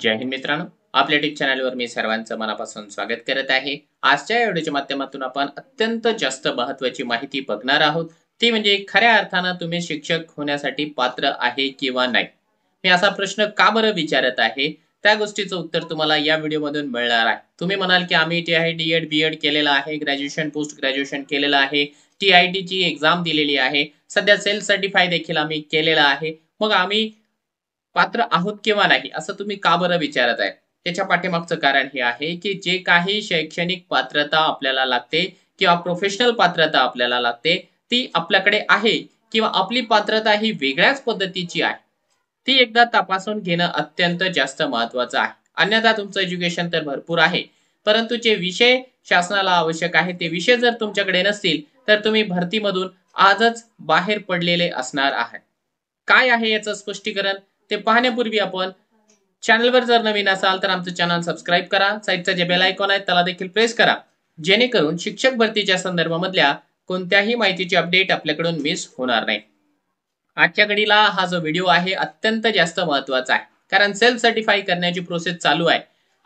जय हिंद मित्रांनो आपल्या टिक चॅनलवर मी सर्वांचं मनापासून स्वागत करत आहे आजच्या व्हिडिओच्या माध्यमातून आपण अत्यंत जास्त महत्वाची माहिती बघणार आहोत ती म्हणजे खऱ्या अर्थानं तुम्ही शिक्षक होण्यासाठी पात्र आहे किंवा नाही मी असा प्रश्न का बरं विचारत आहे त्या गोष्टीचं उत्तर तुम्हाला या व्हिडिओमधून मिळणार आहे तुम्ही म्हणाल की आम्ही T I D Ed B Ed केलेलं आहे ग्रॅज्युएशन पोस्ट ग्रॅज्युएशन केलेलं आहे टी आय टीची एक्झाम दिलेली आहे सध्या सेल्फ सर्टिफाय देखील आम्ही केलेला आहे मग आम्ही पात्र आहोत किंवा नाही असं तुम्ही का बरं विचारत आहे त्याच्या पाठीमागचं कारण हे आहे की जे काही शैक्षणिक पात्रता आपल्याला लागते किंवा प्रोफेशनल पात्रता आपल्याला लागते ती आपल्याकडे आहे किंवा आपली पात्रता ही वेगळ्याच पद्धतीची आहे ती एकदा तपासून घेणं अत्यंत जास्त महत्वाचं आहे अन्यथा तुमचं एज्युकेशन तर भरपूर आहे परंतु जे विषय शासनाला आवश्यक आहे ते विषय जर तुमच्याकडे नसतील तर तुम्ही भरतीमधून आजच बाहेर पडलेले असणार आहात काय आहे याचं स्पष्टीकरण ते पाहण्यापूर्वी आपण चॅनलवर जर नवीन असाल तर आमचं चॅनल सबस्क्राईब करा साईडचा जे बेल आयकॉन आहे त्याला देखील प्रेस करा जेणेकरून शिक्षक भरतीच्या संदर्भामधल्या कोणत्याही माहितीची अपडेट आपल्याकडून मिस होणार नाही आजच्या घडीला हा जो व्हिडिओ आहे अत्यंत जास्त महत्वाचा आहे कारण सेल्फ सर्टिफाय करण्याची प्रोसेस चालू आहे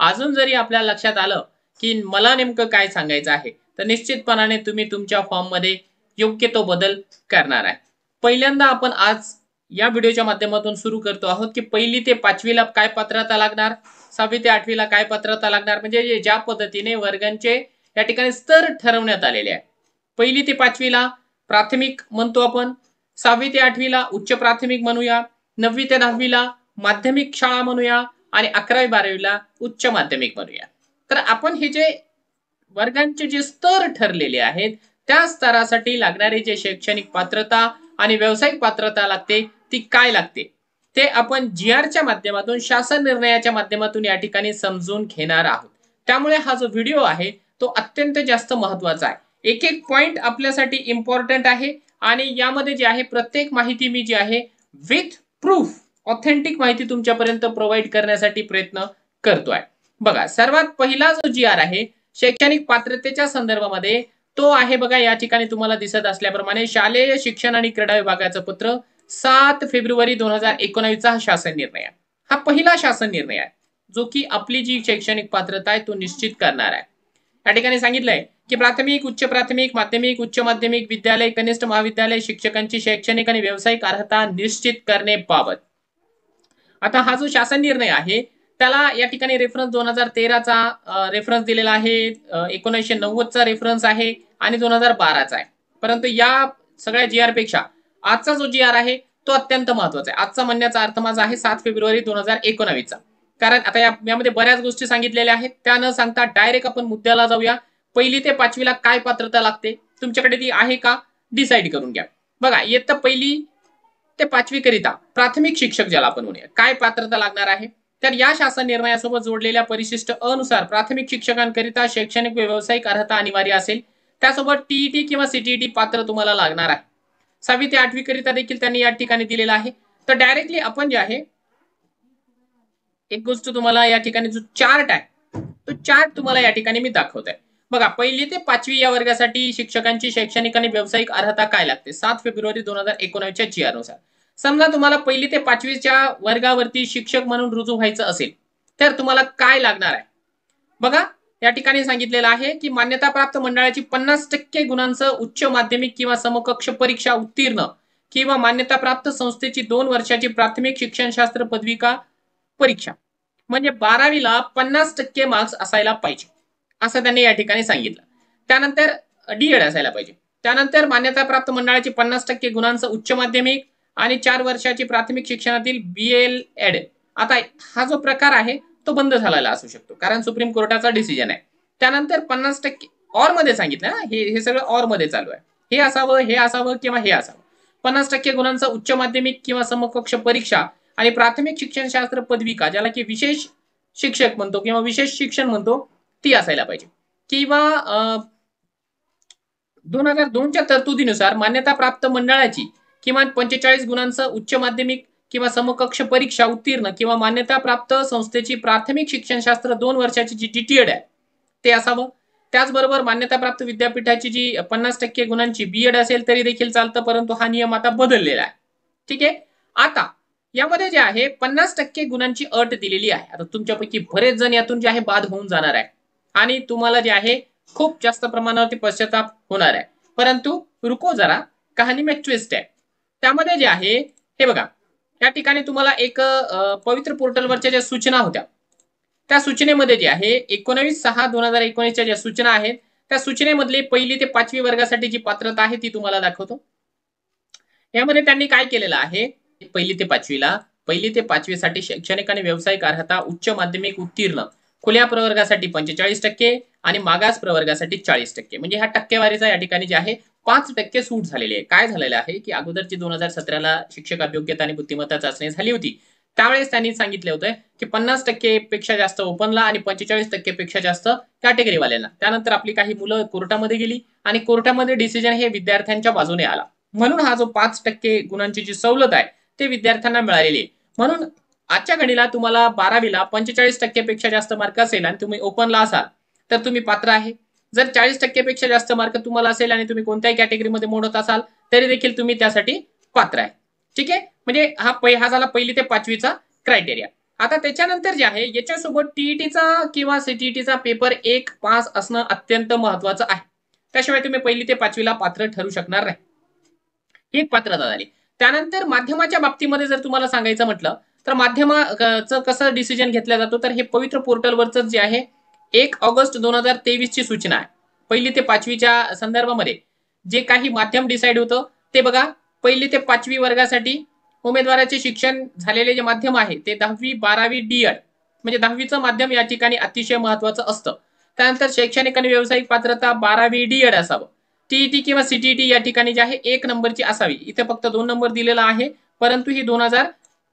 अजून जरी आपल्या लक्षात आलं की मला नेमकं काय सांगायचं आहे तर निश्चितपणाने तुम्ही तुमच्या फॉर्ममध्ये योग्य तो बदल करणार आहे पहिल्यांदा आपण आज या व्हिडिओच्या माध्यमातून सुरू करतो आहोत की पहिली ते पाचवीला काय पात्रता लागणार सहावी ते आठवीला काय पात्रता लागणार म्हणजे ज्या पद्धतीने वर्गांचे या ठिकाणी स्तर ठरवण्यात आलेले आहे पहिली ते पाचवीला प्राथमिक म्हणतो आपण सहावी ते आठवीला उच्च प्राथमिक म्हणूया नववी ते दहावीला माध्यमिक शाळा म्हणूया आणि अकरावी बारावीला उच्च माध्यमिक म्हणूया तर आपण हे जे वर्गांचे जे स्तर ठरलेले आहेत त्या स्तरासाठी लागणारी जे शैक्षणिक पात्रता आणि व्यावसायिक पात्रता लागते ती काय लागते ते आपण जी आरच्या माध्यमातून शासन निर्णयाच्या माध्यमातून या ठिकाणी समजून घेणार आहोत त्यामुळे हा जो व्हिडिओ आहे तो अत्यंत जास्त महत्वाचा आहे एक एक पॉइंट आपल्यासाठी इम्पॉर्टंट आहे आणि यामध्ये जे आहे प्रत्येक माहिती मी जी आहे विथ प्रूफ ऑथेंटिक माहिती तुमच्यापर्यंत प्रोव्हाइड करण्यासाठी प्रयत्न करतोय बघा सर्वात पहिला जो जी आर आहे शैक्षणिक पात्रतेच्या संदर्भामध्ये तो आहे बघा या ठिकाणी तुम्हाला दिसत असल्याप्रमाणे शालेय शिक्षण आणि क्रीडा विभागाचं पत्र सात फेब्रुवारी दोन हजार एकोणावीसचा हा शासन निर्णय आहे हा पहिला शासन निर्णय आहे जो की आपली जी शैक्षणिक पात्रता आहे तो निश्चित करणार आहे या ठिकाणी सांगितलंय की प्राथमिक उच्च प्राथमिक माध्यमिक उच्च माध्यमिक विद्यालय कनिष्ठ महाविद्यालय शिक्षकांची शैक्षणिक आणि व्यावसायिक अर्हता निश्चित करणे बाबत आता हा जो शासन निर्णय आहे त्याला या ठिकाणी रेफरन्स दोन हजार तेराचा रेफरन्स दिलेला आहे एकोणीसशे नव्वदचा रेफरन्स आहे आणि दोन हजार बाराचा आहे परंतु या सगळ्या जी पेक्षा आजचा जो जी आर आहे तो अत्यंत महत्वाचा आहे आजचा म्हणण्याचा अर्थ माझा आहे सात फेब्रुवारी दोन हजार एकोणावीसचा कारण आता यामध्ये बऱ्याच गोष्टी सांगितलेल्या आहेत त्या न सांगता डायरेक्ट आपण मुद्द्याला जाऊया पहिली ते पाचवीला काय पात्रता लागते तुमच्याकडे ती आहे का डिसाईड करून घ्या बघा येत पहिली ते पाचवीकरिता प्राथमिक शिक्षक ज्याला आपण म्हणूया काय पात्रता लागणार आहे तर या शासन निर्णयासोबत जोडलेल्या परिशिष्ट अनुसार प्राथमिक शिक्षकांकरिता शैक्षणिक व्यावसायिक अर्हता अनिवार्य असेल त्यासोबत टीईटी e किंवा सीटीईटी e पात्र तुम्हाला लागणार आहे सहावी ते आठवी करिता देखील त्यांनी या ठिकाणी दिलेला आहे तर डायरेक्टली आपण जे आहे एक गोष्ट तुम्हाला या ठिकाणी जो चार्ट आहे तो चार्ट तुम्हाला या ठिकाणी मी दाखवत आहे बघा पहिली ते पाचवी या वर्गासाठी शिक्षकांची शैक्षणिक आणि व्यावसायिक अर्हता काय लागते सात फेब्रुवारी दोन हजार एकोणावीसच्या जी समजा तुम्हाला पहिली ते पाचवीच्या वर्गावरती शिक्षक म्हणून रुजू व्हायचं असेल तर तुम्हाला काय लागणार आहे बघा या ठिकाणी सांगितलेलं आहे की मान्यता प्राप्त मंडळाची पन्नास टक्के गुणांचं उच्च माध्यमिक किंवा समकक्ष परीक्षा उत्तीर्ण किंवा मान्यताप्राप्त संस्थेची दोन वर्षाची प्राथमिक शिक्षणशास्त्र पदविका परीक्षा म्हणजे बारावीला पन्नास टक्के मार्क्स असायला पाहिजे असं त्यांनी या ठिकाणी सांगितलं त्यानंतर एड असायला पाहिजे त्यानंतर मान्यता प्राप्त मंडळाची पन्नास टक्के गुणांचं उच्च माध्यमिक आणि चार वर्षाची प्राथमिक शिक्षणातील बी एल एड आता हा जो प्रकार आहे तो बंद झालेला असू शकतो कारण सुप्रीम कोर्टाचा डिसिजन आहे त्यानंतर पन्नास टक्के ऑर मध्ये सांगितलं ना हे हे सगळं ऑर मध्ये चालू आहे हे असावं हे असावं किंवा हे असावं पन्नास टक्के गुणांचा उच्च माध्यमिक किंवा समकक्ष परीक्षा आणि प्राथमिक शिक्षणशास्त्र पदविका ज्याला की विशेष शिक्षक म्हणतो किंवा विशेष शिक्षण म्हणतो ती असायला पाहिजे किंवा दोन हजार दोनच्या तरतुदीनुसार मान्यता प्राप्त मंडळाची किमान पंचेचाळीस गुणांचा उच्च माध्यमिक किंवा समकक्ष परीक्षा उत्तीर्ण किंवा मान्यता प्राप्त संस्थेची प्राथमिक शिक्षणशास्त्र दोन वर्षाची जी डीटीएड आहे ते असावं त्याचबरोबर मान्यताप्राप्त विद्यापीठाची जी पन्नास टक्के गुणांची बी एड असेल तरी देखील चालतं परंतु हा नियम आता बदललेला आहे ठीक आहे आता यामध्ये जे आहे पन्नास टक्के गुणांची अट दिलेली आहे आता तुमच्यापैकी बरेच जण यातून जे आहे बाद होऊन जाणार आहे आणि तुम्हाला जे आहे खूप जास्त प्रमाणावरती पश्चाताप होणार आहे परंतु रुको जरा कहाणी मे आहे त्यामध्ये जे आहे हे बघा या ठिकाणी तुम्हाला एक पवित्र पोर्टलवरच्या ज्या सूचना होत्या त्या सूचनेमध्ये जे आहे एकोणावीस सहा दोन हजार एकोणीसच्या ज्या सूचना आहेत त्या सूचनेमधले पहिली ते पाचवी वर्गासाठी जी पात्रता आहे ती तुम्हाला दाखवतो यामध्ये त्यांनी काय केलेलं आहे पहिली ते पाचवीला पहिली ते पाचवीसाठी शैक्षणिक आणि व्यावसायिक अर्हता उच्च माध्यमिक उत्तीर्ण खुल्या प्रवर्गासाठी पंचेचाळीस टक्के आणि मागास प्रवर्गासाठी चाळीस टक्के म्हणजे ह्या टक्केवारीचा या ठिकाणी जे आहे पाच टक्के सूट झालेली आहे काय झालेलं आहे की अगोदरची दोन हजार सतराला शिक्षक अभियोग्यता आणि बुद्धिमत्ता चाचणी झाली होती त्यावेळेस त्यांनी सांगितले होते की पन्नास टक्के पेक्षा जास्त ओपनला आणि पंचेचाळीस टक्के पेक्षा जास्त कॅटेगरीवाल्यांना त्यानंतर आपली काही मुलं कोर्टामध्ये गेली आणि कोर्टामध्ये डिसिजन हे विद्यार्थ्यांच्या बाजूने आला म्हणून हा जो पाच टक्के गुणांची जी सवलत आहे ते विद्यार्थ्यांना मिळालेली आहे म्हणून आजच्या घडीला तुम्हाला बारावीला पंचेचाळीस टक्केपेक्षा जास्त मार्क असेल आणि तुम्ही ओपनला असाल तर तुम्ही पात्र आहे जर चाळीस टक्केपेक्षा जास्त मार्क तुम्हाला असेल आणि तुम्ही कोणत्याही कॅटेगरीमध्ये मोडत असाल तरी देखील तुम्ही त्यासाठी पात्र आहे ठीक आहे म्हणजे हा पै हा झाला पहिली ते पाचवीचा क्रायटेरिया आता त्याच्यानंतर जे आहे याच्यासोबत टीईटीचा e किंवा सीटीईटीचा e पेपर एक पास असणं अत्यंत महत्वाचं आहे त्याशिवाय तुम्ही पहिली ते पाचवीला पात्र ठरू शकणार नाही एक पात्रता झाली त्यानंतर माध्यमाच्या बाबतीमध्ये जर तुम्हाला सांगायचं म्हटलं तर माध्यमाचं कसं डिसिजन घेतला जातो तर हे पवित्र पोर्टलवरच जे आहे एक ऑगस्ट दोन हजार तेवीस ची सूचना आहे पहिली ते पाचवीच्या संदर्भामध्ये जे काही माध्यम डिसाईड होतं ते बघा पहिली ते पाचवी वर्गासाठी उमेदवाराचे शिक्षण झालेले जे माध्यम आहे ते दहावी बारावी डीएड e म्हणजे दहावीचं माध्यम या ठिकाणी अतिशय महत्वाचं असतं त्यानंतर शैक्षणिक आणि व्यावसायिक पात्रता बारावी डी एड e असावं टीईटी e किंवा सीटीईटी या ठिकाणी जे आहे एक नंबरची असावी इथे फक्त दोन नंबर दिलेला आहे परंतु ही दोन हजार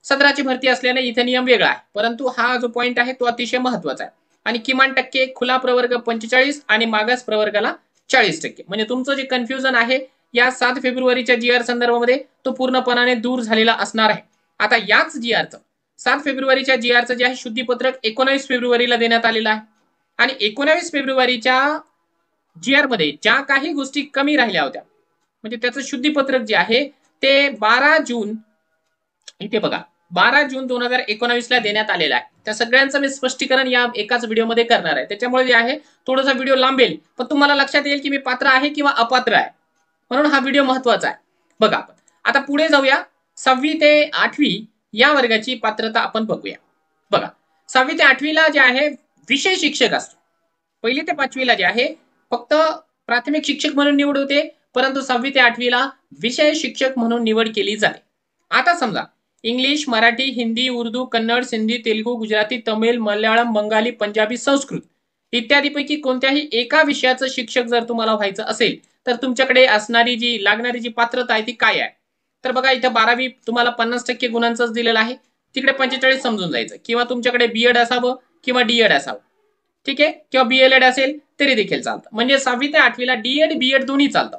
सतराची भरती असल्याने इथे नियम वेगळा आहे परंतु हा जो पॉईंट आहे तो अतिशय महत्वाचा आहे आणि किमान टक्के खुला प्रवर्ग पंचेचाळीस आणि मागास प्रवर्गाला चाळीस टक्के म्हणजे तुमचं जे कन्फ्युजन आहे या सात फेब्रुवारीच्या जी आर संदर्भामध्ये तो पूर्णपणाने दूर झालेला असणार आहे आता याच जी आरचं सात फेब्रुवारीच्या जी आरचं जे आहे शुद्धीपत्रक एकोणावीस फेब्रुवारीला देण्यात आलेलं आहे आणि एकोणावीस फेब्रुवारीच्या जी आर मध्ये ज्या काही गोष्टी कमी राहिल्या होत्या म्हणजे त्याचं शुद्धीपत्रक जे आहे ते बारा जून इथे बघा बारा जून दोन हजार एकोणावीसला ला देण्यात आलेलं आहे त्या सगळ्यांचं मी स्पष्टीकरण या एकाच व्हिडिओमध्ये करणार आहे त्याच्यामुळे जे आहे थोडासा व्हिडिओ लांबेल पण तुम्हाला लक्षात येईल की मी पात्र आहे किंवा अपात्र आहे म्हणून हा व्हिडिओ महत्वाचा आहे बघा आपण आता पुढे जाऊया सहावी ते आठवी या वर्गाची पात्रता आपण बघूया बघा सहावी ते आठवीला जे आहे विषय शिक्षक असतो पहिली ते पाचवीला जे आहे फक्त प्राथमिक शिक्षक म्हणून निवड होते परंतु सहावी ते आठवीला विषय शिक्षक म्हणून निवड केली जाते आता समजा इंग्लिश मराठी हिंदी उर्दू कन्नड सिंधी तेलुगू गुजराती तमिळ मल्याळम बंगाली पंजाबी संस्कृत इत्यादीपैकी कोणत्याही एका विषयाचं शिक्षक जर तुम्हाला व्हायचं असेल तर तुमच्याकडे असणारी जी लागणारी जी पात्रता आहे ती काय आहे तर बघा इथं बारावी तुम्हाला पन्नास टक्के गुणांचंच दिलेलं आहे तिकडे पंचेचाळीस समजून जायचं किंवा तुमच्याकडे बीएड असावं किंवा डीएड असावं ठीक आहे किंवा बी एल एड असेल तरी देखील चालतं म्हणजे सहावी ते आठवीला डीएड बीएड दोन्ही चालतं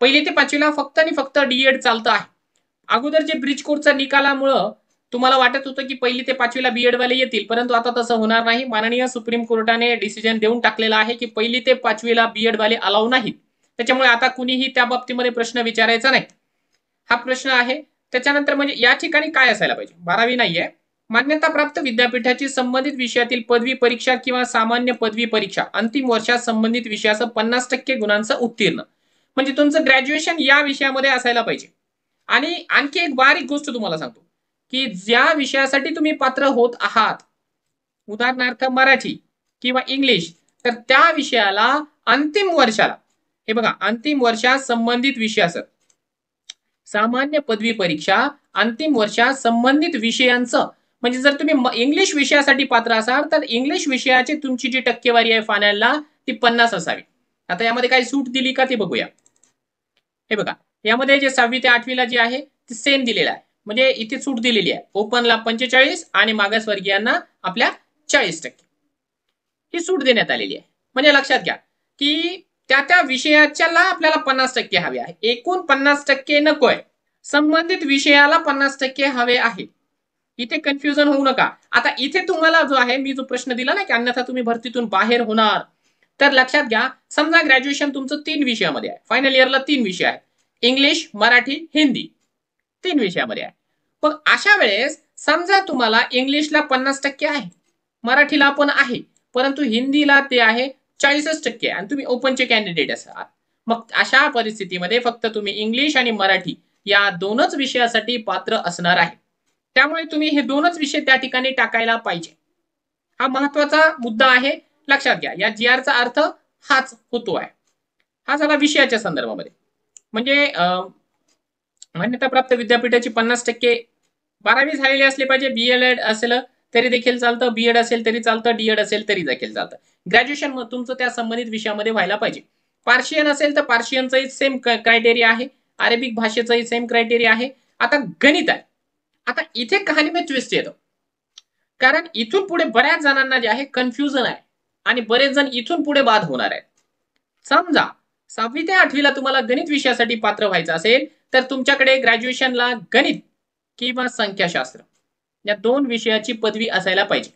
पहिली ते पाचवीला फक्त आणि फक्त डीएड चालतं आहे अगोदर जे ब्रिज कोर्टचा निकालामुळं तुम्हाला वाटत होतं की पहिली ते पाचवीला बीएड वाले येतील परंतु आता तसं होणार नाही माननीय सुप्रीम कोर्टाने डिसिजन देऊन टाकलेला आहे की पहिली ते पाचवीला बीएड वाले अलाव नाहीत त्याच्यामुळे आता कुणीही त्या बाबतीमध्ये प्रश्न विचारायचा नाही हा प्रश्न आहे त्याच्यानंतर म्हणजे या ठिकाणी काय असायला पाहिजे बारावी नाहीये मान्यताप्राप्त विद्यापीठाची संबंधित विषयातील पदवी परीक्षा किंवा सामान्य पदवी परीक्षा अंतिम वर्षात संबंधित विषयाचं पन्नास टक्के गुणांचं उत्तीर्ण म्हणजे तुमचं ग्रॅज्युएशन या विषयामध्ये असायला पाहिजे आणि आणखी एक बारीक गोष्ट तुम्हाला सांगतो की ज्या विषयासाठी तुम्ही पात्र होत आहात उदाहरणार्थ मराठी किंवा इंग्लिश तर त्या विषयाला अंतिम वर्षाला हे बघा अंतिम वर्षात संबंधित विषय असत सामान्य पदवी परीक्षा अंतिम वर्षा संबंधित विषयांचं म्हणजे जर तुम्ही इंग्लिश विषयासाठी पात्र असाल तर इंग्लिश विषयाची तुमची जी टक्केवारी आहे फायनलला ती पन्नास असावी आता यामध्ये काही सूट दिली का ते बघूया हे बघा यामध्ये जे सहावी ते आठवीला जे आहे ते सेम दिलेला आहे म्हणजे इथे सूट दिलेली आहे ओपनला पंचेचाळीस आणि मागासवर्गीयांना आपल्या चाळीस टक्के ही सूट देण्यात आलेली आहे म्हणजे लक्षात घ्या की त्या त्या विषयाच्याला आपल्याला पन्नास टक्के हवे आहे एकूण पन्नास टक्के नकोय संबंधित विषयाला पन्नास टक्के हवे आहे इथे कन्फ्युजन होऊ नका आता इथे तुम्हाला जो आहे मी जो प्रश्न दिला ना की अन्यथा तुम्ही भरतीतून बाहेर होणार तर लक्षात घ्या समजा ग्रॅज्युएशन तुमचं तीन विषयामध्ये आहे फायनल इयरला तीन विषय आहे इंग्लिश मराठी हिंदी तीन विषयामध्ये आहे पण अशा वेळेस समजा तुम्हाला इंग्लिशला पन्नास टक्के आहे मराठीला पण आहे परंतु हिंदीला ते आहे चाळीसच टक्के आणि तुम्ही ओपनचे कॅन्डिडेट असाल मग अशा परिस्थितीमध्ये फक्त तुम्ही इंग्लिश आणि मराठी या दोनच विषयासाठी पात्र असणार आहे त्यामुळे तुम्ही हे दोनच विषय त्या ठिकाणी टाकायला पाहिजे हा महत्वाचा मुद्दा आहे लक्षात घ्या या जी आरचा अर्थ हाच होतो आहे हा झाला विषयाच्या संदर्भामध्ये म्हणजे मान्यताप्राप्त विद्यापीठाची पन्नास टक्के बारावी झालेली असली पाहिजे बी एल एड असेल तरी देखील चालतं बी एड असेल तरी चालतं डीएड असेल तरी देखील चालतं ग्रॅज्युएशन तुमचं त्या संबंधित विषयामध्ये व्हायला पाहिजे पार्शियन असेल तर पार्शियनचंही सेम क्रायटेरिया आहे अरेबिक भाषेचंही सेम क्रायटेरिया आहे आता गणित आहे आता इथे कहाणी मी ट्विस्ट येतो कारण इथून पुढे बऱ्याच जणांना जे आहे कन्फ्युजन आहे आणि बरेच जण इथून पुढे बाद होणार आहेत समजा सहावी ते आठवीला तुम्हाला गणित विषयासाठी पात्र व्हायचं असेल तर तुमच्याकडे ग्रॅज्युएशनला गणित किंवा संख्याशास्त्र या दोन विषयाची पदवी असायला पाहिजे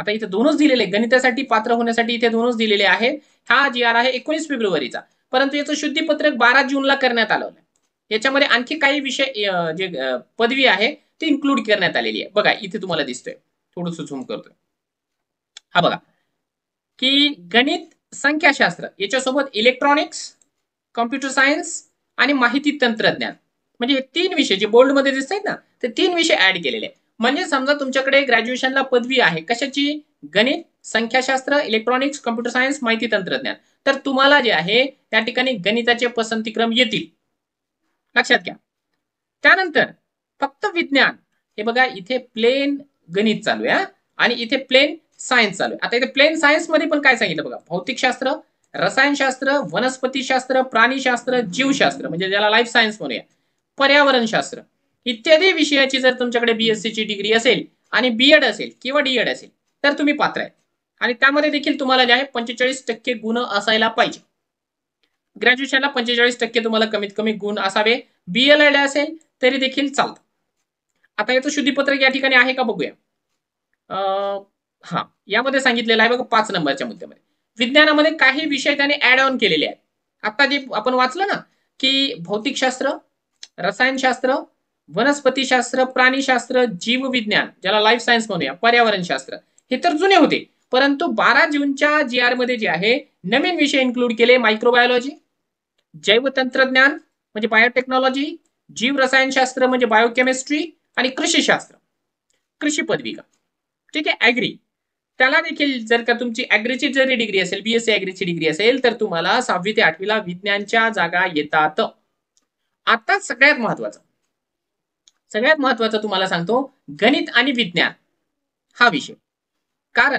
आता इथे दोनच दिलेले गणितासाठी पात्र होण्यासाठी इथे दोनच दिलेले आहे हा जी आर आहे एकोणीस फेब्रुवारीचा परंतु याचं शुद्धीपत्रक बारा जूनला करण्यात आलं याच्यामध्ये आणखी काही विषय जे पदवी आहे ती इन्क्लूड करण्यात आलेली आहे बघा इथे तुम्हाला दिसतोय थोडस झूम करतोय हा बघा की गणित संख्याशास्त्र याच्यासोबत इलेक्ट्रॉनिक्स कॉम्प्युटर सायन्स आणि माहिती तंत्रज्ञान म्हणजे हे तीन विषय जे बोल्डमध्ये दिसत आहेत ना ते तीन विषय ऍड केलेले म्हणजे समजा तुमच्याकडे ग्रॅज्युएशनला पदवी आहे कशाची गणित संख्याशास्त्र इलेक्ट्रॉनिक्स कॉम्प्युटर सायन्स माहिती तंत्रज्ञान तर तुम्हाला जे आहे त्या ठिकाणी गणिताचे पसंतीक्रम येतील लक्षात घ्या त्यानंतर फक्त विज्ञान हे बघा इथे प्लेन गणित चालू आहे आणि इथे प्लेन सायन्स चालू आहे आता इथे प्लेन सायन्समध्ये पण काय सांगितलं बघा भौतिकशास्त्र रसायनशास्त्र वनस्पतीशास्त्र प्राणीशास्त्र जीवशास्त्र म्हणजे ज्याला लाईफ सायन्स म्हणूया पर्यावरणशास्त्र इत्यादी विषयाची जर तुमच्याकडे ची डिग्री असेल आणि बीएड असेल किंवा डीएड असेल तर तुम्ही पात्र आहे आणि त्यामध्ये देखील तुम्हाला जे आहे पंचेचाळीस टक्के गुण असायला पाहिजे ग्रॅज्युएशनला पंचेचाळीस टक्के तुम्हाला कमीत कमी गुण असावे बीएलएड असेल तरी देखील चालतं आता याचं शुद्धीपत्रक या ठिकाणी आहे का बघूया हा यामध्ये सांगितलेलं आहे बघा पाच नंबरच्या मुद्द्यामध्ये विज्ञानामध्ये काही विषय त्याने ऍड ऑन केलेले आहेत आता जे आपण वाचलं ना की भौतिकशास्त्र रसायनशास्त्र वनस्पतीशास्त्र प्राणीशास्त्र जीवविज्ञान ज्याला लाईफ सायन्स म्हणूया पर्यावरणशास्त्र हे तर जुने होते परंतु बारा जूनच्या जी आर मध्ये जे आहे नवीन विषय इन्क्लूड केले मायक्रोबायोलॉजी जैवतंत्रज्ञान म्हणजे बायोटेक्नॉलॉजी जीव रसायनशास्त्र म्हणजे बायोकेमिस्ट्री आणि कृषीशास्त्र कृषी पदविका ठीक आहे एग्री त्याला देखील जर का तुमची ऍग्रीची जरी डिग्री असेल बीएससी ऍग्रीची डिग्री असेल तर तुम्हाला सहावी ते आठवीला विज्ञानच्या जागा येतात आता सगळ्यात महत्वाचं सगळ्यात महत्वाचं तुम्हाला सांगतो गणित आणि विज्ञान हा विषय कारण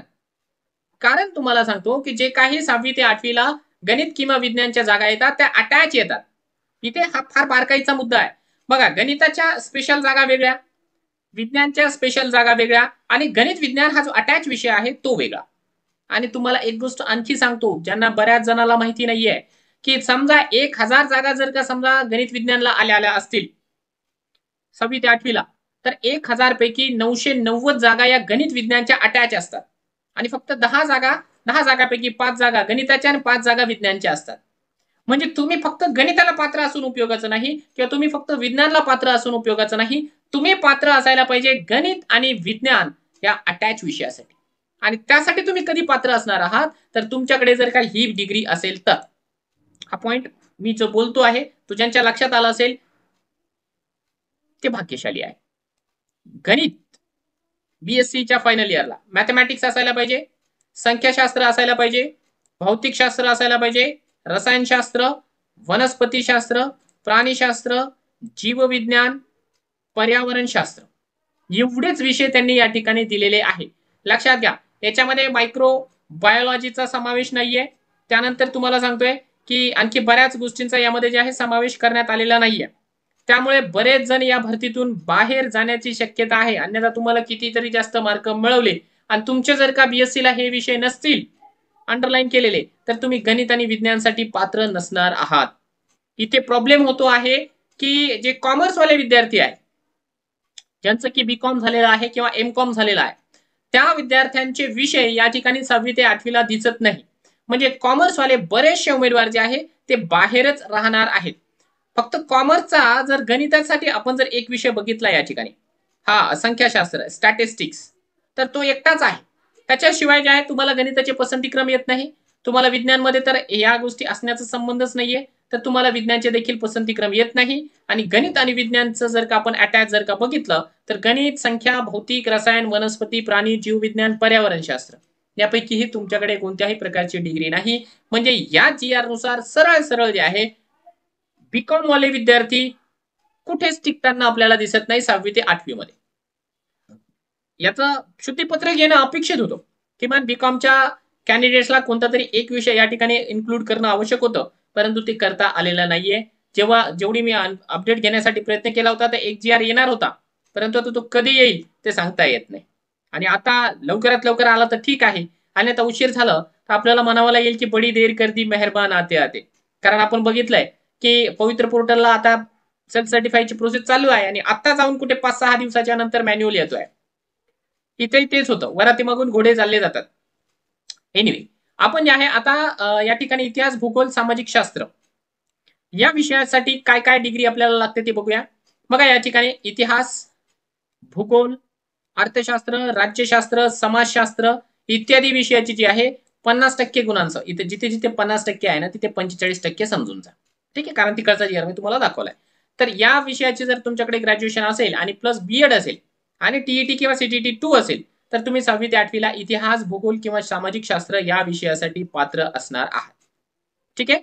कारण तुम्हाला सांगतो की जे काही सहावी ते आठवीला गणित किंवा विज्ञानच्या जागा येतात त्या अटॅच येतात इथे हा फार बारकाईचा मुद्दा आहे बघा गणिताच्या स्पेशल जागा वेगळ्या विज्ञानच्या स्पेशल जागा वेगळ्या आणि गणित विज्ञान हा जो अटॅच विषय आहे तो वेगळा आणि तुम्हाला एक गोष्ट आणखी सांगतो ज्यांना बऱ्याच जणाला माहिती नाहीये की समजा एक हजार जागा जर का समजा गणित विज्ञानला आल्या आल्या असतील सव्वी ते आठवीला तर एक हजार पैकी नऊशे नव्वद जागा या गणित विज्ञानच्या अटॅच असतात आणि फक्त दहा जागा दहा जागापैकी पाच जागा गणिताच्या आणि पाच जागा विज्ञानच्या असतात म्हणजे तुम्ही फक्त गणिताला पात्र असून उपयोगाचं नाही किंवा तुम्ही फक्त विज्ञानला पात्र असून उपयोगाचं नाही तुम्ही पात्र असायला पाहिजे गणित आणि विज्ञान या अटॅच विषयासाठी आणि त्यासाठी तुम्ही कधी पात्र असणार आहात तर तुमच्याकडे जर का ही डिग्री असेल तर हा पॉइंट मी जो बोलतो आहे तो ज्यांच्या लक्षात आला असेल ते भाग्यशाली आहे गणित च्या फायनल इयरला मॅथमॅटिक्स असायला पाहिजे संख्याशास्त्र असायला पाहिजे भौतिकशास्त्र असायला पाहिजे रसायनशास्त्र वनस्पतीशास्त्र प्राणीशास्त्र जीवविज्ञान पर्यावरणशास्त्र एवढेच विषय त्यांनी या ठिकाणी दिलेले आहे लक्षात घ्या याच्यामध्ये मायक्रो बायोलॉजीचा समावेश नाहीये त्यानंतर तुम्हाला सांगतोय की आणखी बऱ्याच गोष्टींचा यामध्ये जे आहे समावेश करण्यात आलेला नाहीये त्यामुळे बरेच जण या भरतीतून बाहेर जाण्याची शक्यता आहे अन्यथा तुम्हाला कितीतरी जास्त मार्क मिळवले आणि तुमचे जर का बीएससी ला हे विषय नसतील अंडरलाईन केलेले तर तुम्ही गणित आणि विज्ञानसाठी पात्र नसणार आहात इथे प्रॉब्लेम होतो आहे की जे कॉमर्सवाले विद्यार्थी आहेत ज्यांचं की बी कॉम झालेलं आहे किंवा एम कॉम झालेलं आहे त्या विद्यार्थ्यांचे विषय या ठिकाणी सहावी ते आठवीला दिसत नाही म्हणजे कॉमर्सवाले बरेचसे उमेदवार जे आहे ते बाहेरच राहणार आहेत फक्त कॉमर्सचा जर गणितासाठी आपण जर एक विषय बघितला या ठिकाणी हा संख्याशास्त्र स्टॅटिस्टिक्स तर तो एकटाच आहे त्याच्याशिवाय जे आहे तुम्हाला गणिताचे पसंतीक्रम येत नाही तुम्हाला विज्ञानमध्ये तर या गोष्टी असण्याचा संबंधच नाहीये तर तुम्हाला विज्ञानचे देखील पसंतीक्रम येत नाही आणि गणित आणि विज्ञानचं जर का आपण अटॅच जर का बघितलं तर गणित संख्या भौतिक रसायन वनस्पती प्राणी जीवविज्ञान पर्यावरणशास्त्र यापैकीही तुमच्याकडे कोणत्याही प्रकारची डिग्री नाही म्हणजे या जी आर नुसार सरळ सरळ जे आहे बीकॉम वाले विद्यार्थी कुठेच टिकताना आपल्याला दिसत नाही सहावी ते आठवी मध्ये याचं शुद्धीपत्र घेणं अपेक्षित होतं किमान बीकॉमच्या कॅन्डिडेट्सला कोणता तरी एक विषय या ठिकाणी इन्क्लूड करणं आवश्यक होतं परंतु ते करता आलेलं नाहीये जेव्हा जेवढी मी अपडेट घेण्यासाठी प्रयत्न केला होता तर एक जी आर येणार होता परंतु आता तो कधी येईल ते सांगता येत नाही आणि आता लवकरात लवकर आला तर ठीक आहे आणि आता उशीर झालं तर आपल्याला म्हणावं येईल की बडी देर करदी मेहरबान आते आते कारण आपण बघितलंय की पवित्र पोर्टलला आता सेल्फ सर्टिफायची प्रोसेस चालू आहे आणि आता जाऊन कुठे पाच सहा दिवसाच्या नंतर मॅन्युअल येतोय इथेही तेच होतं वराती मागून घोडे चालले जातात एनिवे anyway, आपण जे आहे आता या ठिकाणी इतिहास भूगोल सामाजिक शास्त्र या विषयासाठी काय काय डिग्री आपल्याला लागते ते बघूया बघा या ठिकाणी इतिहास भूगोल अर्थशास्त्र राज्यशास्त्र समाजशास्त्र इत्यादी विषयाची जी आहे पन्नास टक्के गुणांचं इथे जिथे जिथे पन्नास टक्के आहे ना तिथे पंचेचाळीस टक्के समजून जा ठीक आहे कारण तिकडचा जी मी तुम्हाला दाखवलाय तर या विषयाची जर तुमच्याकडे ग्रॅज्युएशन असेल आणि प्लस बी एड असेल आणि टीईटी e किंवा सीटीटी टू e असेल तर तुम्ही सहावी ते आठवीला इतिहास भूगोल किंवा सामाजिक शास्त्र या विषयासाठी पात्र असणार आहात ठीक आहे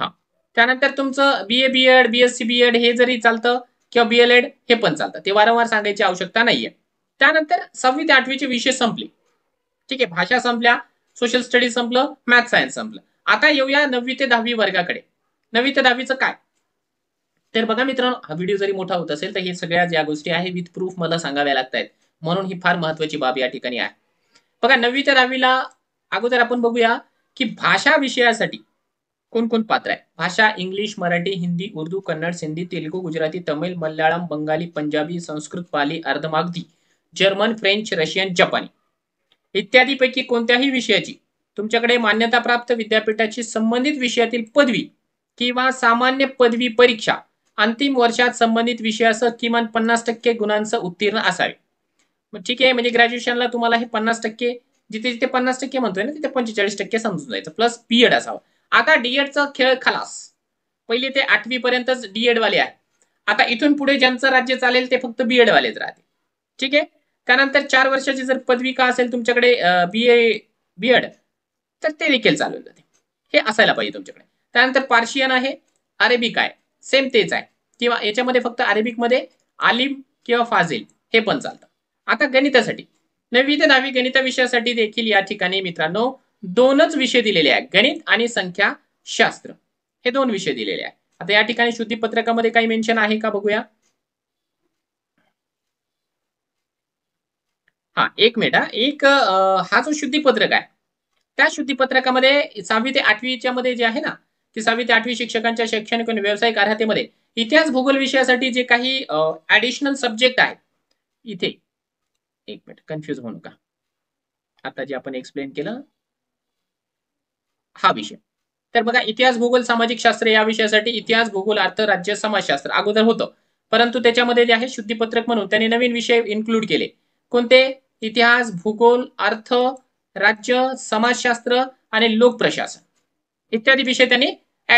हा त्यानंतर तुमचं B A B Ed B Sc B Ed एड हे जरी चालतं किंवा बी एल एड हे पण चालतं ते वारंवार सांगायची आवश्यकता नाहीये त्यानंतर सहावी ते आठवीचे विषय संपले ठीक आहे भाषा संपल्या सोशल स्टडीज संपलं मॅथ सायन्स संपलं आता येऊया नववी ते दहावी वर्गाकडे नववी ते दहावीचं काय तर बघा मित्रांनो हा व्हिडिओ जरी मोठा होत असेल तर हे सगळ्या ज्या गोष्टी आहे विथ प्रूफ मला सांगाव्या लागत आहेत म्हणून ही फार महत्वाची बाब या ठिकाणी आहे बघा नववी ते दहावीला अगोदर आपण बघूया की भाषा विषयासाठी कोण कोण पात्र आहे भाषा English Marathi Hindi Urdu Kannada Sindhi Telugu Gujarati Tamil Malayalam Bengali Punjabi Sanskrit Pali Ardhamagadhi German French Russian जपानी इत्यादीपैकी कोणत्याही विषयाची तुमच्याकडे मान्यताप्राप्त विद्यापीठाची संबंधित विषयातील पदवी किंवा सामान्य पदवी परीक्षा अंतिम वर्षात संबंधित विषयासह किमान पन्नास टक्के गुणांचं उत्तीर्ण असावे ठीक आहे म्हणजे ग्रॅज्युएशनला तुम्हाला हे पन्नास टक्के जिथे जिथे पन्नास टक्के म्हणतोय ना तिथे पंचेचाळीस टक्के समजून जायचं प्लस बीएड असावं आता डीएडचा खेळ खलास पहिले ते आठवी पर्यंतच डीएड वाले आहे आता इथून पुढे ज्यांचं राज्य चालेल ते फक्त बीएड वालेच राहते ठीक आहे त्यानंतर चार वर्षाची जर का असेल तुमच्याकडे बी ए बी एड तर ते देखील चालवलं जाते हे असायला पाहिजे तुमच्याकडे त्यानंतर पार्शियन आहे अरेबिक आहे सेम तेच आहे किंवा याच्यामध्ये फक्त अरेबिकमध्ये आलिम किंवा फाजिल हे पण चालतं आता गणितासाठी नववी ते दहावी गणित विषयासाठी देखील या ठिकाणी मित्रांनो दोनच विषय दिलेले आहेत गणित आणि संख्या शास्त्र हे दोन विषय दिलेले आहेत आता या ठिकाणी पत्रकामध्ये काही मेन्शन आहे का बघूया हा एक मिनिट एक हा जो पत्रक आहे त्या पत्रकामध्ये सहावी ते आठवीच्या मध्ये जे आहे ना की सहावी ते आठवी शिक्षकांच्या शैक्षणिक आणि व्यावसायिक अर्हतेमध्ये इतिहास भूगोल विषयासाठी जे काही ऍडिशनल सब्जेक्ट आहेत इथे एक मिनिट कन्फ्यूज होऊ नका आता जे आपण एक्सप्लेन केलं हा विषय तर बघा इतिहास भूगोल सामाजिक शास्त्र या विषयासाठी इतिहास भूगोल अर्थ राज्य समाजशास्त्र अगोदर होतं परंतु त्याच्यामध्ये जे आहे शुद्धीपत्रक म्हणून त्यांनी नवीन विषय इन्क्लूड केले कोणते इतिहास भूगोल अर्थ राज्य समाजशास्त्र आणि लोकप्रशासन इत्यादी विषय त्यांनी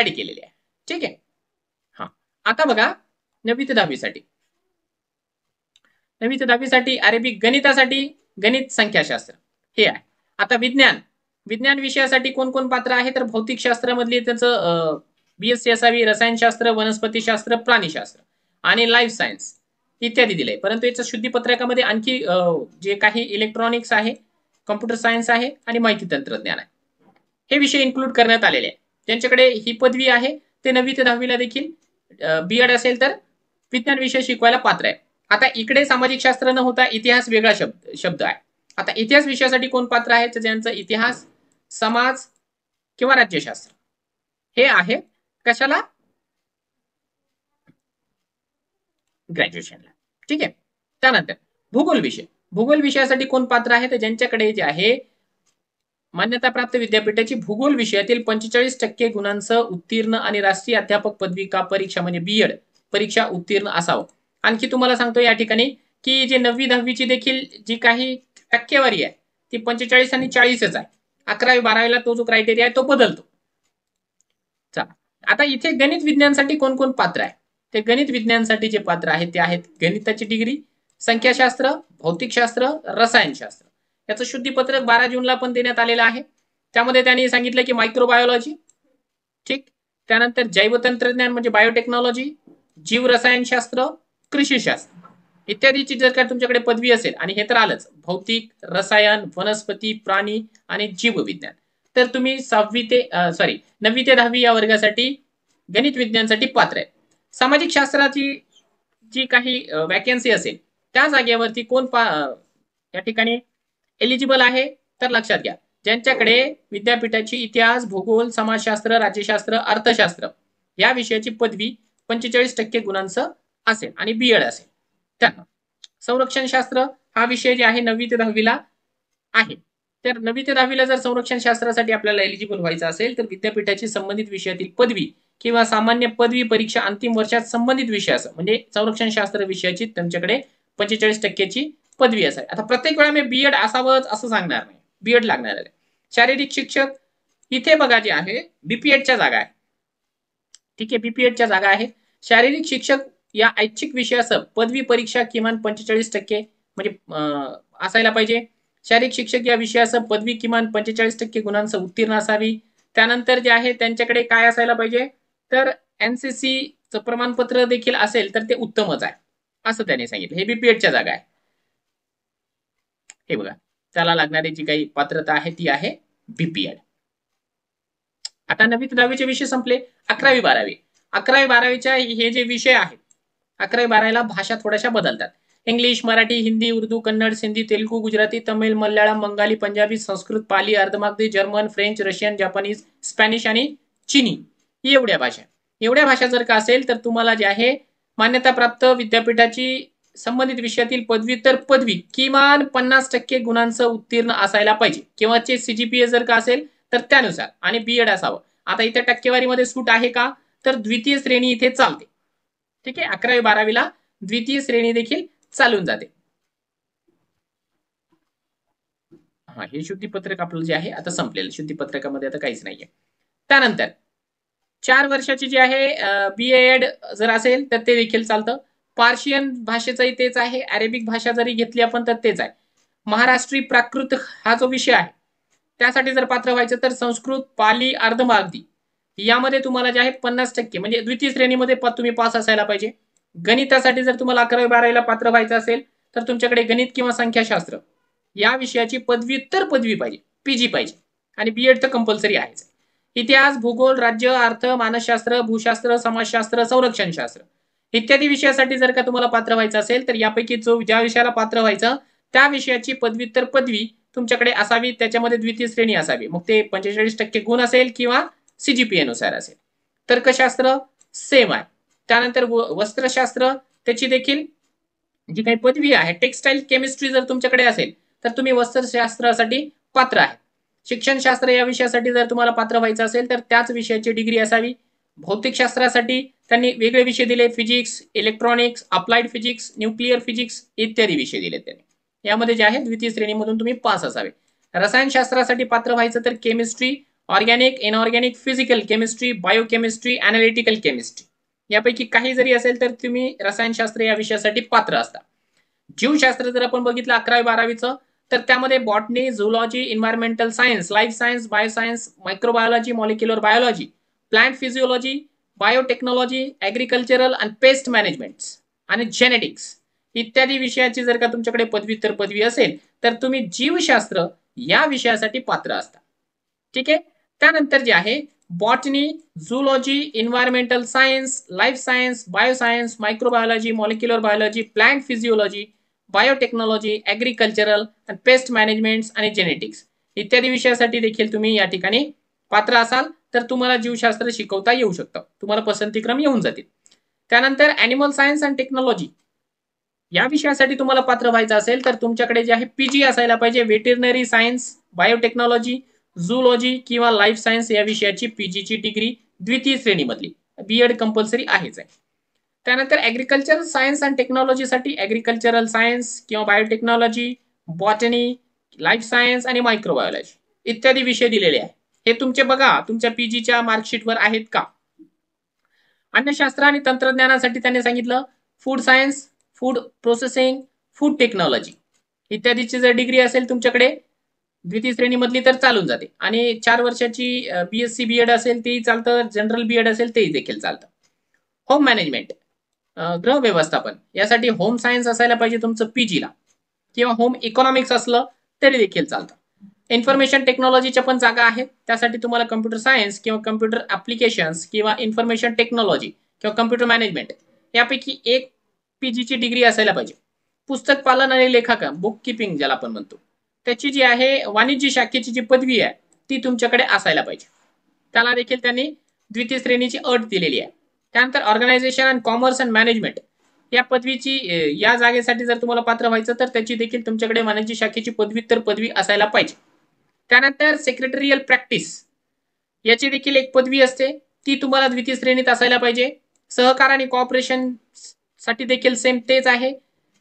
ऍड केलेले आहे ठीक आहे हा आता बघा नववी ते दहावीसाठी नवीन ते दहावीसाठी अरेबिक गणितासाठी गणित संख्याशास्त्र हे आहे आता विज्ञान विज्ञान विषयासाठी कोण कोण पात्र आहे तर भौतिकशास्त्रामधली त्याचं सी असावी रसायनशास्त्र वनस्पतीशास्त्र प्राणीशास्त्र आणि लाईफ सायन्स इत्यादी दिले परंतु याच्या शुद्धीपत्रकामध्ये आणखी जे काही इलेक्ट्रॉनिक्स आहे कम्प्युटर सायन्स आहे आणि माहिती तंत्रज्ञान आहे हे विषय इन्क्लूड करण्यात आलेले आहे ज्यांच्याकडे ही पदवी आहे ते नवीन ते दहावीला देखील बी एड असेल तर विज्ञान विषय शिकवायला पात्र आहे आता इकडे सामाजिक शास्त्र न होता इतिहास वेगळा शब्द शब्द आहे आता इतिहास विषयासाठी कोण पात्र आहे तर ज्यांचा इतिहास समाज किंवा राज्यशास्त्र हे आहे कशाला ग्रॅज्युएशनला ठीक आहे त्यानंतर भूगोल विषय भूगोल विषयासाठी कोण पात्र आहे तर ज्यांच्याकडे जे आहे मान्यताप्राप्त विद्यापीठाची भूगोल विषयातील पंचेचाळीस टक्के गुणांचं उत्तीर्ण आणि राष्ट्रीय अध्यापक पदविका परीक्षा म्हणजे बीएड परीक्षा उत्तीर्ण असावं आणखी तुम्हाला सांगतो या ठिकाणी की जे नववी दहावीची देखील जी काही टक्केवारी आहे ती पंचेचाळीस आणि चाळीसच आहे अकरावी बारावीला तो जो क्रायटेरिया आहे तो बदलतो चला आता इथे गणित विज्ञानसाठी कोण कोण पात्र आहे ते गणित विज्ञानसाठी जे पात्र आहे ते आहेत गणिताची डिग्री संख्याशास्त्र भौतिकशास्त्र रसायनशास्त्र याचं शुद्धीपत्रक बारा जूनला पण देण्यात आलेलं आहे त्यामध्ये त्यांनी सांगितलं की मायक्रोबायोलॉजी ठीक त्यानंतर जैवतंत्रज्ञान म्हणजे बायोटेक्नॉलॉजी जीव रसायनशास्त्र कृषीशास्त्र इत्यादीची जर का तुमच्याकडे पदवी असेल आणि हे तर आलंच भौतिक रसायन वनस्पती प्राणी आणि जीवविज्ञान तर तुम्ही सहावी ते सॉरी नववी ते दहावी या वर्गासाठी गणित विज्ञानसाठी पात्र आहे सामाजिक शास्त्राची जी काही वॅकन्सी असेल त्या जागेवरती कोण या ठिकाणी एलिजिबल आहे तर लक्षात घ्या ज्यांच्याकडे विद्यापीठाची इतिहास भूगोल समाजशास्त्र राज्यशास्त्र अर्थशास्त्र या विषयाची पदवी पंचेचाळीस टक्के गुणांचं असेल आणि बीएड असेल त्यांना संरक्षणशास्त्र हा विषय जे आहे नववी ते दहावीला आहे तर नववी ते दहावीला जर संरक्षण शास्त्रासाठी आपल्याला एलिजिबल व्हायचं असेल तर विद्यापीठाची संबंधित विषयातील पदवी किंवा सामान्य पदवी परीक्षा अंतिम वर्षात संबंधित विषय असं म्हणजे संरक्षण शास्त्र विषयाची त्यांच्याकडे पंचेचाळीस टक्क्याची पदवी असेल आता प्रत्येक वेळा मी बीएड असावंच असं सांगणार नाही बीएड लागणार आहे शारीरिक शिक्षक इथे बघा जे आहे बीपीएडच्या जागा आहे ठीक आहे बीपीएडच्या जागा आहे शारीरिक शिक्षक या ऐच्छिक विषयास पदवी परीक्षा किमान पंचेचाळीस टक्के म्हणजे असायला पाहिजे शारीरिक शिक्षक या विषयास पदवी किमान पंचेचाळीस टक्के गुणांचं उत्तीर्ण असावी त्यानंतर जे आहे त्यांच्याकडे काय असायला पाहिजे तर च प्रमाणपत्र देखील असेल तर ते उत्तमच आहे असं त्याने सांगितलं हे बीपीएडच्या जागा आहे हे बघा त्याला लागणारी जी काही पात्रता आहे ती आहे बीपीएड आता नवी दहावीचे विषय संपले अकरावी बारावी अकरावी बारावीच्या हे जे विषय आहेत अकरावी बारावीला भाषा थोड्याशा बदलतात English Marathi Hindi Urdu Kannada Sindhi Telugu Gujarati Tamil Malayalam Bengali Punjabi Sanskrit Pali Ardhamagadhi German French Russian Japanese Spanish आणि चिनी एवढ्या भाषा एवढ्या भाषा जर का असेल तर तुम्हाला जे आहे मान्यताप्राप्त विद्यापीठाची संबंधित विषयातील तर पदवी किमान पन्नास टक्के गुणांचं उत्तीर्ण असायला पाहिजे किंवा चे सीजीपीए जर का असेल तर त्यानुसार आणि बी एड असावं आता इथे टक्केवारीमध्ये सूट आहे का तर द्वितीय श्रेणी इथे चालते ठीक आहे अकरावी बारावीला द्वितीय श्रेणी देखील चालून जाते हा हे शुद्धीपत्रक आपलं जे आहे आता संपलेलं शुद्धीपत्रकामध्ये आता काहीच नाहीये त्यानंतर चार वर्षाची जी आहे बी एड जर असेल तर ते देखील चालतं पार्शियन भाषेचंही तेच आहे अरेबिक भाषा जरी घेतली आपण तर तेच आहे महाराष्ट्री प्राकृत हा जो विषय आहे त्यासाठी जर पात्र व्हायचं तर संस्कृत पाली अर्धमार्धी यामध्ये तुम्हाला जे आहे पन्नास टक्के म्हणजे द्वितीय श्रेणीमध्ये तुम्ही पास असायला पाहिजे गणितासाठी जर तुम्हाला अकरावी बारावीला पात्र व्हायचं असेल तर तुमच्याकडे गणित किंवा संख्याशास्त्र या विषयाची पदव्युत्तर पदवी पाहिजे पीजी पाहिजे आणि बी एड तर कंपल्सरी आहेच इतिहास भूगोल राज्य अर्थ मानसशास्त्र भूशास्त्र समाजशास्त्र संरक्षणशास्त्र इत्यादी विषयासाठी जर का तुम्हाला पात्र व्हायचं असेल तर यापैकी जो ज्या विषयाला पात्र व्हायचं त्या विषयाची पदव्युत्तर पदवी तुमच्याकडे असावी त्याच्यामध्ये द्वितीय श्रेणी असावी मग ते पंचेचाळीस टक्के गुण असेल किंवा सीजीपीए नुसार असेल तर्कशास्त्र सेम आहे त्यानंतर वस्त्रशास्त्र त्याची देखील जी काही पदवी आहे टेक्स्टाईल केमिस्ट्री जर तुमच्याकडे असेल तर तुम्ही वस्त्रशास्त्रासाठी पात्र आहे शिक्षणशास्त्र या विषयासाठी जर तुम्हाला पात्र व्हायचं असेल तर त्याच विषयाची डिग्री असावी भौतिकशास्त्रासाठी त्यांनी वेगळे विषय दिले physics electronics applied physics nuclear physics इत्यादी विषय दिले त्यांनी यामध्ये जे आहे द्वितीय श्रेणीमधून तुम्ही पास असावे रसायनशास्त्रासाठी पात्र व्हायचं तर chemistry organic inorganic physical chemistry biochemistry analytical chemistry यापैकी काही जरी असेल तर तुम्ही रसायनशास्त्र या विषयासाठी पात्र असता जीवशास्त्र जर आपण बघितलं अकरावी बारावीचं तर त्यामध्ये botany zoology environmental science life science bioscience microbiology molecular biology plant physiology biotechnology agricultural and pest managements आणि जेनेटिक्स इत्यादी विषयाची जर का तुमच्याकडे पदव्युत्तर पदवी असेल तर तुम्ही जीवशास्त्र या विषयासाठी पात्र असता ठीक आहे त्यानंतर जे आहे botany zoology environmental science life science bioscience microbiology molecular biology plant physiology biotechnology agricultural and pest managements आणि जेनेटिक्स इत्यादी विषयासाठी देखील तुम्ही या ठिकाणी पात्र असाल तर तुम्हाला जीवशास्त्र शिकवता येऊ शकतं तुम्हाला पसंतीक्रम येऊन जातील त्यानंतर अॅनिमल सायन्स अँड टेक्नॉलॉजी या विषयासाठी तुम्हाला पात्र व्हायचं असेल तर तुमच्याकडे जे आहे पीजी असायला पाहिजे व्हेटरनरी सायन्स बायोटेक्नॉलॉजी झुलॉजी किंवा लाईफ सायन्स या विषयाची पीजीची डिग्री द्वितीय श्रेणीमधली बी एड कंपल्सरी आहेच आहे त्यानंतर ऍग्रीकल्चर सायन्स अँड टेक्नॉलॉजीसाठी ऍग्रिकल्चरल सायन्स किंवा बायोटेक्नॉलॉजी बॉटनी लाईफ सायन्स आणि मायक्रोबायोलॉजी इत्यादी विषय दिलेले आहेत हे तुमचे बघा तुमच्या पीजीच्या मार्कशीटवर आहेत का अन्य शास्त्र आणि तंत्रज्ञानासाठी त्यांनी सांगितलं food science food processing food technology इत्यादीची जर डिग्री असेल तुमच्याकडे द्वितीय श्रेणीमधली तर चालून जाते आणि चार वर्षाची बीएससी बीएड असेल तेही चालतं जनरल बीएड असेल तेही देखील चालतं होम मॅनेजमेंट ग्रह व्यवस्थापन यासाठी होम सायन्स असायला पाहिजे तुमचं पीजीला किंवा होम इकॉनॉमिक्स असलं तरी देखील चालतं इन्फॉर्मेशन टेक्नॉलॉजीच्या पण जागा आहेत त्यासाठी तुम्हाला कम्प्युटर सायन्स किंवा कम्प्युटर ऍप्लिकेशन्स किंवा इन्फॉर्मेशन टेक्नॉलॉजी किंवा कम्प्युटर मॅनेजमेंट यापैकी एक पीजीची डिग्री असायला पाहिजे पुस्तक पालन आणि लेखाकाम बुक किपिंग ज्याला आपण म्हणतो त्याची जी आहे वाणिज्य शाखेची जी पदवी आहे ती तुमच्याकडे असायला पाहिजे त्याला देखील त्यांनी द्वितीय श्रेणीची अट दिलेली आहे त्यानंतर organisation and commerce and management या पदवीची या जागेसाठी जर तुम्हाला पात्र व्हायचं तर त्याची देखील तुमच्याकडे वाणिज्य शाखेची पदवी तर पदवी असायला पाहिजे त्यानंतर सेक्रेटरियल प्रॅक्टिस याची देखील एक पदवी असते ती तुम्हाला द्वितीय श्रेणीत असायला पाहिजे सहकार आणि कॉपरेशन साठी देखील सेम तेच आहे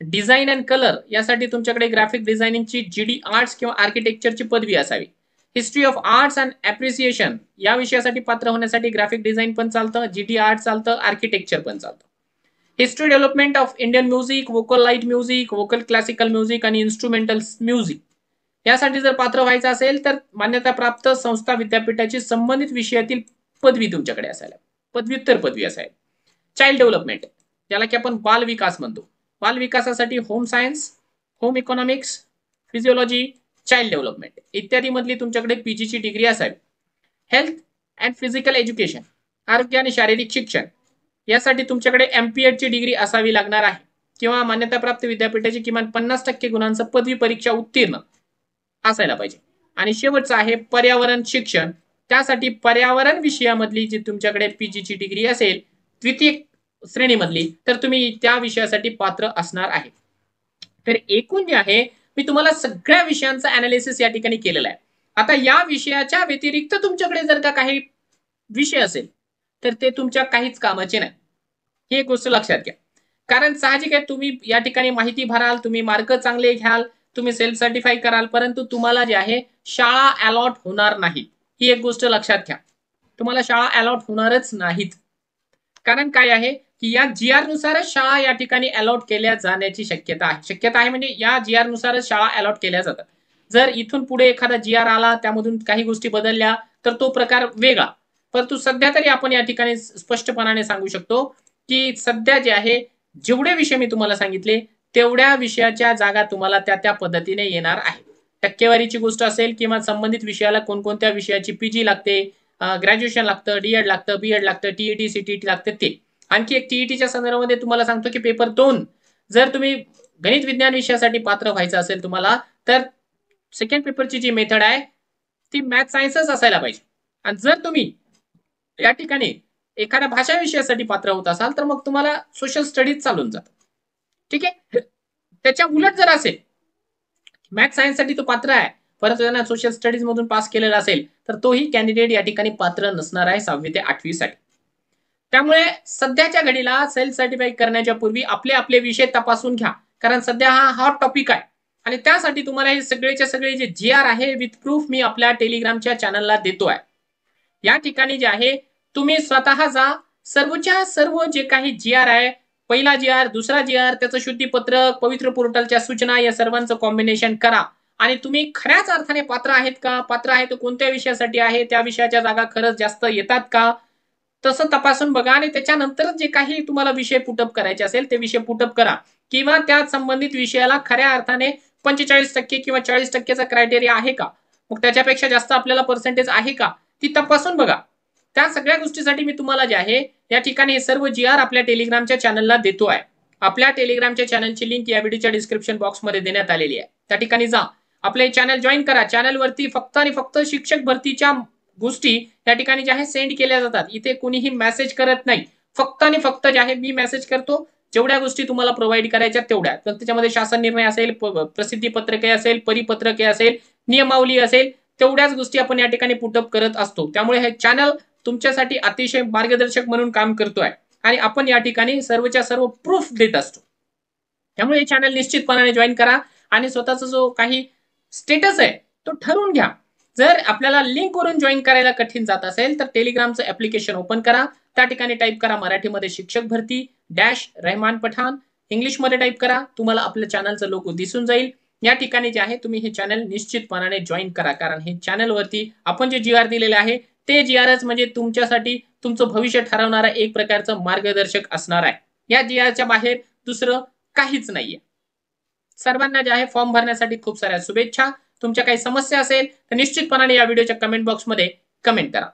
डिझाईन अँड कलर यासाठी तुमच्याकडे ग्राफिक जी डी आर्ट्स किंवा आर्किटेक्चरची पदवी असावी history of arts and appreciation या विषयासाठी पात्र होण्यासाठी ग्राफिक डिझाईन पण चालतं डी आर्ट चालतं आर्किटेक्चर पण चालतं history development of Indian music vocal light music vocal classical music आणि इन्स्ट्रुमेंटल म्युझिक यासाठी जर पात्र व्हायचं असेल तर मान्यताप्राप्त संस्था विद्यापीठाची संबंधित विषयातील पदवी तुमच्याकडे असायला पदव्युत्तर पदवी असायला चाइल्ड डेव्हलपमेंट ज्याला की आपण बाल विकास म्हणतो बाल विकासासाठी home science home economics physiology child development इत्यादीमधली तुमच्याकडे पीजीची डिग्री असावी हेल्थ अँड फिजिकल एज्युकेशन आरोग्य आणि शारीरिक शिक्षण यासाठी तुमच्याकडे एम पी एडची डिग्री असावी लागणार आहे किंवा मान्यताप्राप्त विद्यापीठाची किमान पन्नास टक्के गुणांचं पदवी परीक्षा उत्तीर्ण असायला पाहिजे आणि शेवटचं आहे पर्यावरण शिक्षण त्यासाठी पर्यावरण विषयामधली जी तुमच्याकडे पीजीची डिग्री असेल द्वितीय श्रेणीमधली तर तुम्ही त्या विषयासाठी पात्र असणार आहे तर एकूण जे आहे मी तुम्हाला सगळ्या विषयांचा अनालिसिस या ठिकाणी केलेला आहे आता या विषयाच्या व्यतिरिक्त तुमच्याकडे जर का काही विषय असेल तर ते तुमच्या काहीच कामाचे नाही ही एक गोष्ट लक्षात घ्या कारण साहजिक आहे तुम्ही या ठिकाणी माहिती भराल तुम्ही मार्क चांगले घ्याल तुम्ही सेल्फ सर्टिफाय कराल परंतु तुम्हाला जे आहे शाळा अलॉट होणार नाही ही एक गोष्ट लक्षात घ्या तुम्हाला शाळा अलॉट होणारच नाहीत कारण काय आहे की या जी आर नुसारच शाळा या ठिकाणी अलॉट केल्या जाण्याची शक्यता आहे शक्यता आहे म्हणजे या जी आर नुसारच शाळा अलॉट केल्या जातात जर इथून पुढे एखादा जी आर आला त्यामधून काही गोष्टी बदलल्या तर तो प्रकार वेगळा परंतु सध्या तरी आपण या ठिकाणी स्पष्टपणाने सांगू शकतो की सध्या जे आहे जेवढे विषय मी तुम्हाला सांगितले तेवढ्या विषयाच्या जागा तुम्हाला त्या त्या पद्धतीने येणार आहे टक्केवारीची गोष्ट असेल किंवा संबंधित विषयाला कोणकोणत्या विषयाची पीजी लागते ग्रॅज्युएशन लागतं डीएड लागतं बीएड लागतं टीईटी सीटीटी लागते ते आणखी एक टीईटीच्या संदर्भामध्ये तुम्हाला सांगतो की पेपर दोन जर तुम्ही गणित विज्ञान विषयासाठी पात्र व्हायचं असेल तुम्हाला तर सेकंड पेपरची जी मेथड आहे ती मॅथ सायन्सच असायला पाहिजे आणि जर तुम्ही या ठिकाणी एखाद्या भाषा विषयासाठी पात्र होत असाल तर मग तुम्हाला सोशल स्टडीज चालून जात ठीक आहे त्याच्या उलट जर असेल मॅथ सायन्ससाठी तो पात्र आहे परंतु त्यांना सोशल स्टडीज मधून पास केलेला असेल तर तोही कॅन्डिडेट या ठिकाणी पात्र नसणार आहे सहावी ते आठवी साठी त्यामुळे सध्याच्या घडीला सेल्फ सर्टिफाय करण्याच्या पूर्वी आपले आपले विषय तपासून घ्या कारण सध्या हा हॉट टॉपिक आहे आणि त्यासाठी तुम्हाला हे सगळेचे सगळे जे जी आर आहे विथ प्रूफ मी आपल्या टेलिग्रामच्या चॅनलला देतो आहे या ठिकाणी जे आहे तुम्ही स्वतः जा सर्वच्या सर्व जे काही जी आर आहे पहिला जी आर दुसरा जी आर त्याचं शुद्धीपत्रक पवित्र पोर्टलच्या सूचना या सर्वांचं कॉम्बिनेशन करा आणि तुम्ही खऱ्याच अर्थाने पात्र आहेत का पात्र आहे तो कोणत्या विषयासाठी आहे त्या विषयाच्या जागा खरंच जास्त येतात का तसं तपासून बघा आणि त्याच्यानंतर जे काही तुम्हाला विषय पुटअप करायचे असेल ते विषय पुटअप करा किंवा त्या संबंधित विषयाला खऱ्या अर्थाने पंचेचाळीस टक्के किंवा चाळीस टक्केचा क्रायटेरिया आहे का मग त्याच्यापेक्षा जास्त आपल्याला पर्सेंटेज आहे का ती तपासून बघा त्या सगळ्या गोष्टीसाठी मी तुम्हाला जे आहे या ठिकाणी हे सर्व जी आर आपल्या टेलिग्रामच्या चॅनलला देतो आहे आपल्या टेलिग्रामच्या चॅनलची लिंक या व्हिडिओच्या डिस्क्रिप्शन बॉक्समध्ये देण्यात आलेली आहे त्या ठिकाणी जा आपले चॅनल जॉईन करा चॅनलवरती फक्त आणि फक्त शिक्षक भरतीच्या गोष्टी या ठिकाणी ज्या आहे सेंड केल्या जातात इथे कोणीही मेसेज करत नाही फक्त आणि फक्त जे आहे मी मेसेज करतो जेवढ्या गोष्टी तुम्हाला प्रोव्हाइड करायच्या तेवढ्या तर त्याच्यामध्ये शासन निर्णय असेल प्रसिद्धी पत्रके असेल परिपत्रके असेल नियमावली असेल तेवढ्याच गोष्टी आपण या ठिकाणी पुटअप करत असतो त्यामुळे हे चॅनल तुमच्यासाठी अतिशय मार्गदर्शक म्हणून काम करतोय आणि आपण या ठिकाणी सर्वच्या सर्व प्रूफ देत असतो त्यामुळे हे चॅनल निश्चितपणाने जॉईन करा आणि स्वतःचा जो काही स्टेटस आहे तो ठरवून घ्या जर आपल्याला लिंक वरून जॉईन करायला कठीण जात असेल तर टेलिग्रामचं ऍप्लिकेशन ओपन करा त्या ठिकाणी टाईप करा मराठीमध्ये शिक्षक भरती डॅश रहमान पठाण इंग्लिशमध्ये टाईप करा तुम्हाला आपल्या चॅनलचं लोगो दिसून जाईल या ठिकाणी जे आहे तुम्ही हे चॅनल निश्चितपणाने जॉईन करा कारण हे चॅनलवरती आपण जे जी आर दिलेले आहे ते जी एस म्हणजे तुमच्यासाठी तुमचं भविष्य ठरवणारा एक प्रकारचं मार्गदर्शक असणार आहे या जी आर च्या बाहेर दुसरं काहीच नाहीये सर्वांना जे आहे फॉर्म भरण्यासाठी खूप साऱ्या शुभेच्छा तुमच्या काही समस्या असेल तर निश्चितपणाने या व्हिडिओच्या कमेंट बॉक्समध्ये कमेंट करा